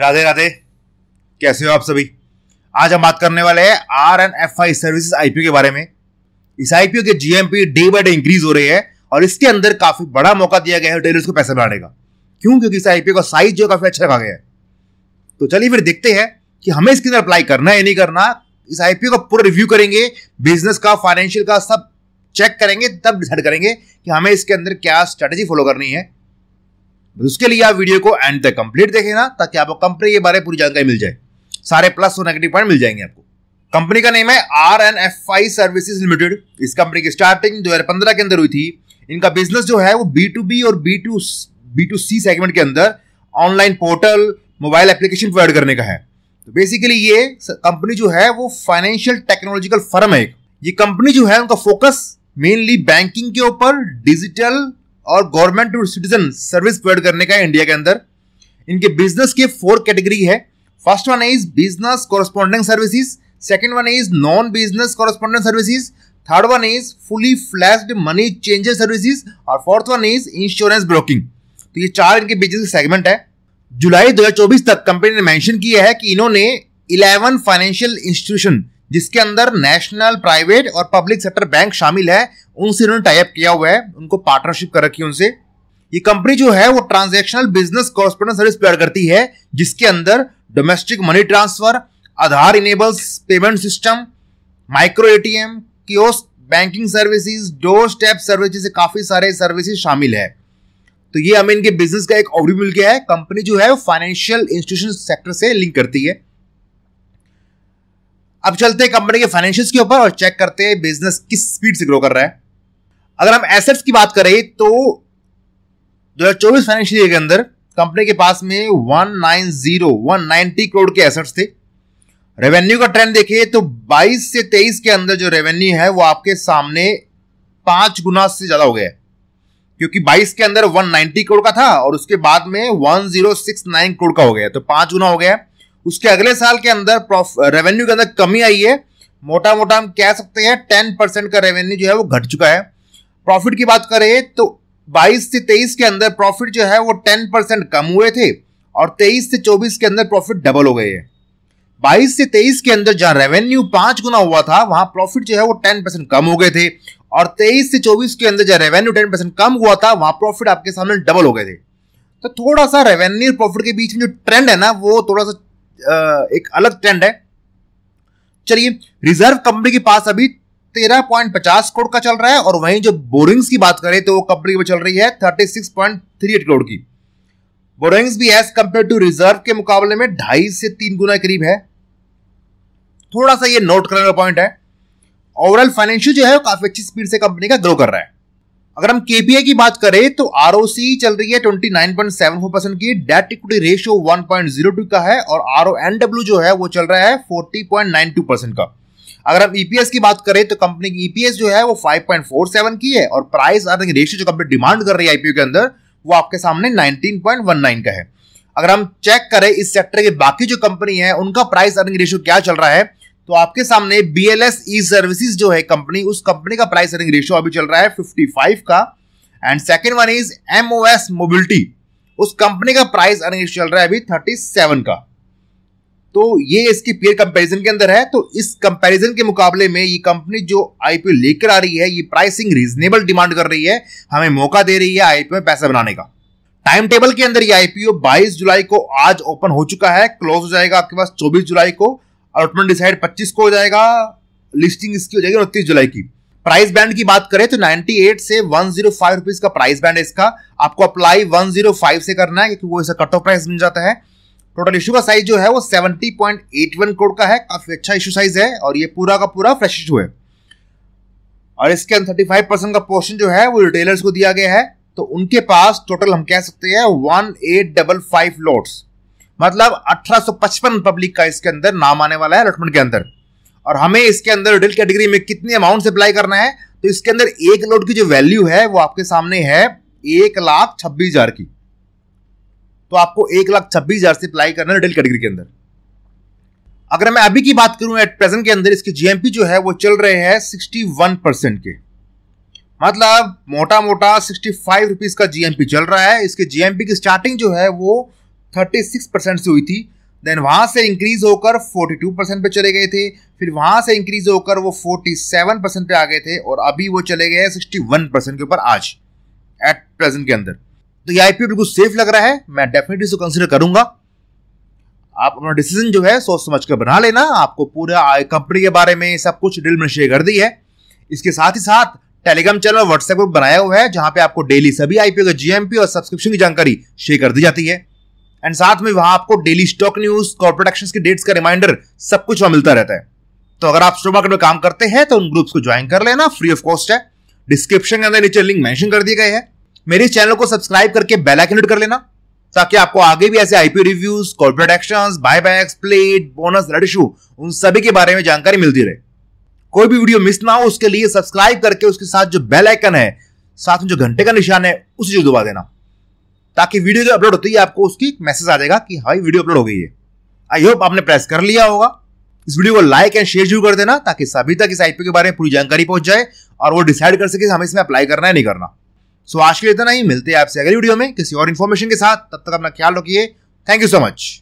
राधे राधे कैसे हो आप सभी आज हम बात करने वाले हैं R and F I service IPO के बारे में इस आईपीओ के GMP day by day increase हो रही है और इसके अंदर काफी बड़ा मौका दिया गया है टेलर्स को पैसे बढ़ाने का क्यों क्योंकि इस आईपीओ का साइज जो काफी अच्छा रखा गया है तो चलिए फिर देखते हैं कि हमें इसके अंदर अप्लाई करना है या नहीं करना इस आईपीओ का पूरा रिव्यू करेंगे बिजनेस का फाइनेंशियल का सब चेक करेंगे तब डिसाइड करेंगे कि हमें इसके अंदर क्या स्ट्रेटेजी फॉलो करनी है मतलब उसके लिए आप वीडियो को एंड तक कंप्लीट देखेगा ना ताकि आपको कंपनी के बारे में पूरी जानकारी मिल जाए सारे प्लस और नेगेटिव पॉइंट मिल जाएंगे आपको कंपनी का नेम है R N F I services limited इस कंपनी की स्टार्टिंग दो के अंदर हुई थी इनका बिजनेस जो है वो बी टू बी और B to B to C segment के अंदर online portal mobile application provide करने का है तो बेसिकली ये कंपनी जो है वो फाइनेंशियल टेक्नोलॉजिकल फर्म है ये कंपनी जो है उनका फोकस मेनली बैंकिंग के ऊपर डिजिटल और government to citizen service provide करने का इंडिया के अंदर इनके बिजनेस के फोर कैटेगरी है first one is business corresponding services second one is non business corresponding services third one is fully fledged money changer services और fourth one is insurance broking तो ये चार इनके बिजनेस सेगमेंट है जुलाई 2024 तक company ने mention किया है कि इन्होंने 11 फाइनेंशियल इंस्टीट्यूशन जिसके अंदर नेशनल प्राइवेट और पब्लिक सेक्टर बैंक शामिल है उनसे इन्होंने टाइप किया हुआ है उनको पार्टनरशिप कर रखी है उनसे ये कंपनी जो है वो transactional business correspondent service provide करती है जिसके अंदर domestic money transfer Aadhaar enables payment system micro ATM kiosk banking services door step service जैसे काफी सारे सर्विसेज शामिल है तो ये हमें इनके बिजनेस का एक ऑडियो मिल गया है कंपनी जो है फाइनेंशियल इंस्टीट्यूशन सेक्टर से लिंक करती है अब चलते हैं कंपनी के फाइनेंशियल के ऊपर और चेक करते हैं बिजनेस किस स्पीड से ग्रो कर रहा है अगर हम एसेट्स की बात करें तो 2024 फाइनेंशियल ईयर के अंदर कंपनी के पास में 190 190 करोड़ के एसेट्स थे रेवेन्यू का ट्रेंड देखिए तो 22 से 23 के अंदर जो रेवेन्यू है वो आपके सामने पांच गुना से ज्यादा हो गया है क्योंकि 22 के अंदर 190 करोड़ का था और उसके बाद में 1069 करोड़ का हो गया तो पांच गुना हो गया है उसके अगले साल के अंदर रेवेन्यू के अंदर कमी आई है मोटा मोटा हम कह सकते हैं टेन परसेंट का रेवेन्यू जो है वो घट चुका है प्रॉफिट की बात करें तो 22 से 23 के अंदर प्रॉफिट जो है वो 10 परसेंट कम हुए थे और 23 से 24 के अंदर प्रॉफिट डबल हो गए हैं 22 से 23 के अंदर जहां रेवेन्यू पांच गुना हुआ था वहां प्रॉफिट जो है वो 10 परसेंट कम हो गए थे और 23 से 24 के अंदर जहां रेवेन्यू 10 परसेंट कम हुआ था वहां प्रॉफिट आपके सामने डबल हो गए थे तो थोड़ा सा रेवेन्यू प्रॉफिट के बीच में जो ट्रेंड है ना वो थोड़ा सा एक अलग ट्रेंड है चलिए रिजर्व कंपनी के पास अभी तेरह पॉइंट पचास करोड़ का चल रहा है और वहीं जो बोरिंग्स की बात करें तो वो कंपनी में चल रही है thirty six point three eight crore की बोरिंग्स भी एज कंपेयर टू रिजर्व के मुकाबले में ढाई से तीन गुना करीब है थोड़ा सा ये नोट करने का पॉइंट है ओवरऑल फाइनेंशियल जो है काफी अच्छी स्पीड से कंपनी का ग्रो कर रहा है अगर हम केपीए की बात करें तो आर चल रही है twenty nine point seven four percent की debt equity ratio one point zero two का है और आर जो है वो चल रहा है forty point nine two percent का अगर हम ईपीएस e की बात करें तो कंपनी की ईपीएस e जो है वो फाइव पॉइंट फोर सेवन की है और प्राइस अर्निंग रेशियो जो कंपनी डिमांड कर रही है आईपीओ के अंदर वो आपके सामने नाइन का है अगर हम चेक करें इस सेक्टर के बाकी जो कंपनी है उनका प्राइस अर्निंग रेशियो क्या चल रहा है तो आपके सामने B L S E services जो है कंपनी उस कंपनी का प्राइस अर्निंग रेशियो अभी चल रहा है 55 का and second one is M O S mobility उस कंपनी का प्राइस अर्निंग रेशियो चल रहा है अभी 37 का तो ये इसकी पेयर कंपैरिजन के अंदर है तो इस कंपैरिजन के मुकाबले में ये कंपनी जो आईपीओ लेकर आ रही है ये प्राइसिंग रीजनेबल डिमांड कर रही है हमें मौका दे रही है आईपीओ में पैसा बनाने का टाइम टेबल के अंदर ये आईपीओ 22 जुलाई को आज ओपन हो चुका है क्लोज हो जाएगा आपके पास 24 जुलाई को अलॉटमेंट डिसाइड पच्चीस को हो जाएगा लिस्टिंग इसकी हो जाएगी उनतीस जुलाई की प्राइस बैंड की बात करें तो 98 से 105 जीरो का प्राइस बैंड है इसका आपको अप्लाई 105 से करना है क्योंकि वो इसका कट ऑफ प्राइस मिल जाता है टोटल इशू का साइज जो है वो 70.81 करोड़ का है काफी अच्छा इशू साइज है और ये पूरा का पूरा फ्रेश इशू है और इसके थर्टी फाइव परसेंट का पोर्शन जो है वो रिटेलर्स को दिया गया है तो उनके पास टोटल हम कह सकते हैं one eight double five lots मतलब 1855 पब्लिक का इसके अंदर नाम आने वाला है अलॉटमेंट के अंदर और हमें इसके अंदर रिटेल कैटेगरी में कितने अमाउंट से अप्लाई करना है तो इसके अंदर एक लोड की जो वैल्यू है वो आपके सामने है एक लाख छब्बीस हजार की तो आपको एक लाख छब्बीस हजार से अप्लाई करना है रिटेल कैटेगरी के अंदर अगर मैं अभी की बात करूं एट प्रेजेंट के अंदर इसके जीएमपी जो है वो चल रहे हैं सिक्सटी वन परसेंट के मतलब मोटा मोटा सिक्सटी फाइव रुपीज का जीएमपी चल रहा है इसके जीएमपी की स्टार्टिंग जो है वो 36 परसेंट से हुई थी देन वहाँ से इंक्रीज होकर 42 परसेंट पर चले गए थे फिर वहाँ से इंक्रीज होकर वो 47 परसेंट पर आ गए थे और अभी वो चले गए सिक्सटी 61 परसेंट के ऊपर आज एट प्रेजेंट के अंदर तो ये आईपीओ बिल्कुल सेफ लग रहा है मैं डेफिनेटली इसको कंसिडर करूंगा आप अपना डिसीजन जो है सोच समझ कर बना लेना आपको पूरा कंपनी के बारे में सब कुछ डिल में शेयर कर दी है इसके साथ ही साथ टेलीग्राम चैनल और व्हाट्सएप ग्रुप बनाया हुआ है जहां पे आपको डेली सभी आईपीओ के जीएमपी और सब्सक्रिप्शन की जानकारी शेयर कर दी जाती है एंड साथ में वहां आपको daily stock news corporate action की डेट्स का रिमाइंडर सब कुछ वहां मिलता रहता है तो अगर आप स्टॉक मार्केट में काम करते हैं तो उन ग्रुप्स को ज्वाइन कर लेना फ्री ऑफ कॉस्ट है डिस्क्रिप्शन के अंदर नीचे लिंक मेंशन कर दिए गए हैं मेरे चैनल को सब्सक्राइब करके बेल आइकन हिट कर लेना ताकि आपको आगे भी ऐसे IPO reviews corporate action buy back split bonus right issue उन सभी के बारे में जानकारी मिलती रहे कोई भी वीडियो मिस ना हो उसके लिए सब्सक्राइब करके उसके साथ जो बेल आइकन है साथ में जो घंटे का निशान है उसे जो दबा देना ताकि वीडियो जो अपलोड होती है आपको उसकी मैसेज आ जाएगा कि हाई वीडियो अपलोड हो गई है आई होप आपने प्रेस कर लिया होगा इस वीडियो को लाइक एंड शेयर जरूर कर देना ताकि सभी तक इस आईपी के बारे में पूरी जानकारी पहुंच जाए और वो डिसाइड कर सके हमें इसमें अप्लाई करना है नहीं करना सो आज के लिए इतना ही मिलते हैं आपसे अगली वीडियो में किसी और इन्फॉर्मेशन के साथ तब तक अपना ख्याल रखिए थैंक यू सो मच